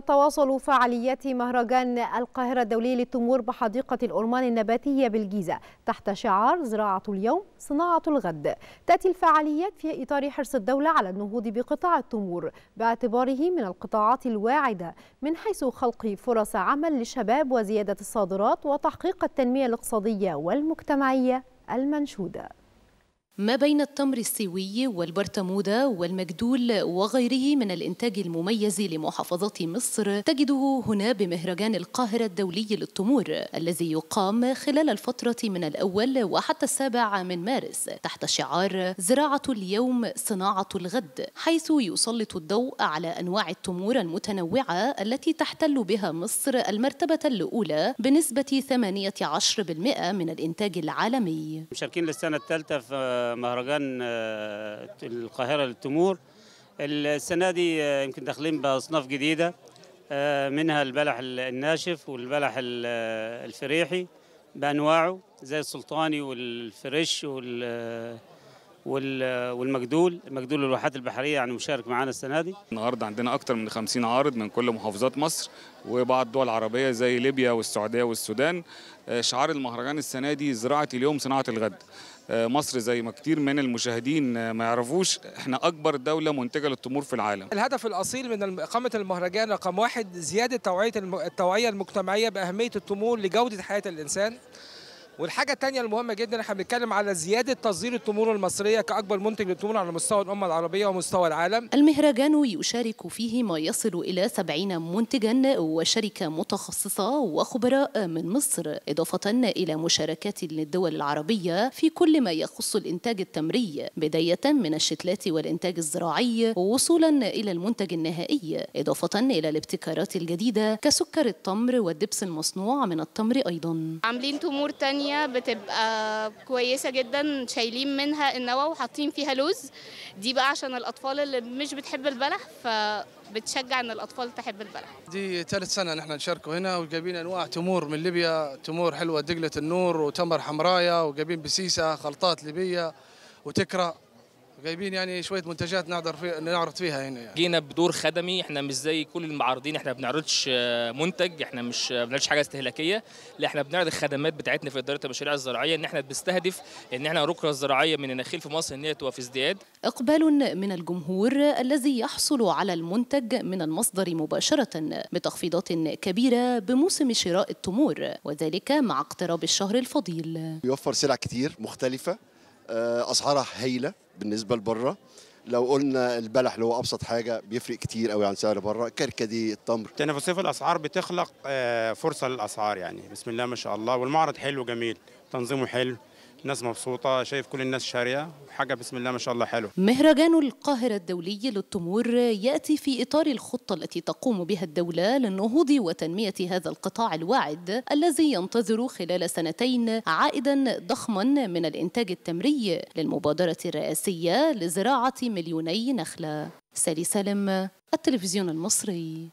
تتواصل فعاليات مهرجان القاهرة الدولي للتمور بحديقة الأورمان النباتية بالجيزة تحت شعار زراعة اليوم صناعة الغد تأتي الفعاليات في إطار حرص الدولة على النهوض بقطاع التمور باعتباره من القطاعات الواعدة من حيث خلق فرص عمل للشباب وزيادة الصادرات وتحقيق التنمية الاقتصادية والمجتمعية المنشوده ما بين التمر السوي والبرتمودة والمجدول وغيره من الإنتاج المميز لمحافظة مصر تجده هنا بمهرجان القاهرة الدولي للتمور الذي يقام خلال الفترة من الأول وحتى السابع من مارس تحت شعار زراعة اليوم صناعة الغد حيث يسلط الضوء على أنواع التمور المتنوعة التي تحتل بها مصر المرتبة الأولى بنسبة 18% من الإنتاج العالمي مشاركين للسنة الثالثة في مهرجان آه، القاهرة للتمور السنة دي آه، يمكن داخلين بأصناف جديدة آه، منها البلح الناشف والبلح الفريحي بأنواعه زي السلطاني والفريش والمجدول مجدول الواحات البحريه يعني مشارك معانا السنه دي النهارده عندنا أكثر من 50 عارض من كل محافظات مصر وبعض الدول العربيه زي ليبيا والسعوديه والسودان شعار المهرجان السنه دي زراعه اليوم صناعه الغد آه، مصر زي ما كتير من المشاهدين آه، ما يعرفوش احنا اكبر دوله منتجه للتمور في العالم الهدف الاصيل من اقامه المهرجان رقم واحد زياده توعيه التوعيه المجتمعيه باهميه التمور لجوده حياه الانسان والحاجه الثانيه المهمه جدا احنا بنتكلم على زياده تصدير التمور المصريه كاكبر منتج للتمور على مستوى الامه العربيه ومستوى العالم المهرجان يشارك فيه ما يصل الى 70 منتجا وشركه متخصصه وخبراء من مصر اضافه الى مشاركات للدول العربيه في كل ما يخص الانتاج التمري بدايه من الشتلات والانتاج الزراعي ووصولا الى المنتج النهائي اضافه الى الابتكارات الجديده كسكر التمر والدبس المصنوع من التمر ايضا عاملين تمور تانية التانية بتبقى كويسة جدا شايلين منها النوى وحاطين فيها لوز دي بقى عشان الأطفال اللي مش بتحب البلح فبتشجع إن الأطفال تحب البلح دي ثالث سنة نحن نشاركه هنا وجابين أنواع تمور من ليبيا تمور حلوة دقلة النور وتمر حمراية وجابين بسيسة خلطات ليبية وتكرة جايبين يعني شويه منتجات نقدر في نعرض فيها هنا يعني. جينا بدور خدمي احنا مش زي كل المعارضين احنا بنعرضش آه، منتج احنا مش آه، بنعرضش حاجه استهلاكيه لا احنا بنعرض الخدمات بتاعتنا في اداره المشاريع الزراعيه ان احنا بنستهدف ان احنا الركنه الزراعيه من النخيل في مصر ان هي تبقى في ازدياد اقبال من الجمهور الذي يحصل على المنتج من المصدر مباشره بتخفيضات كبيره بموسم شراء التمور وذلك مع اقتراب الشهر الفضيل يوفر سلع كتير مختلفه آه، اسعارها هايله بالنسبه لبره لو قلنا البلح اللي هو ابسط حاجه بيفرق كتير قوي عن سعر بره كركدي التمر تنافسيه في الاسعار بتخلق آه، فرصه للاسعار يعني بسم الله ما شاء الله والمعرض حلو جميل تنظيمه حلو الناس مبسوطه شايف كل الناس شاريه حاجه بسم الله ما شاء الله حلو مهرجان القاهره الدولي للتمور ياتي في اطار الخطه التي تقوم بها الدوله للنهوض وتنميه هذا القطاع الواعد الذي ينتظر خلال سنتين عائدا ضخما من الانتاج التمري للمبادره الرئاسيه لزراعه مليوني نخله سالي سالم التلفزيون المصري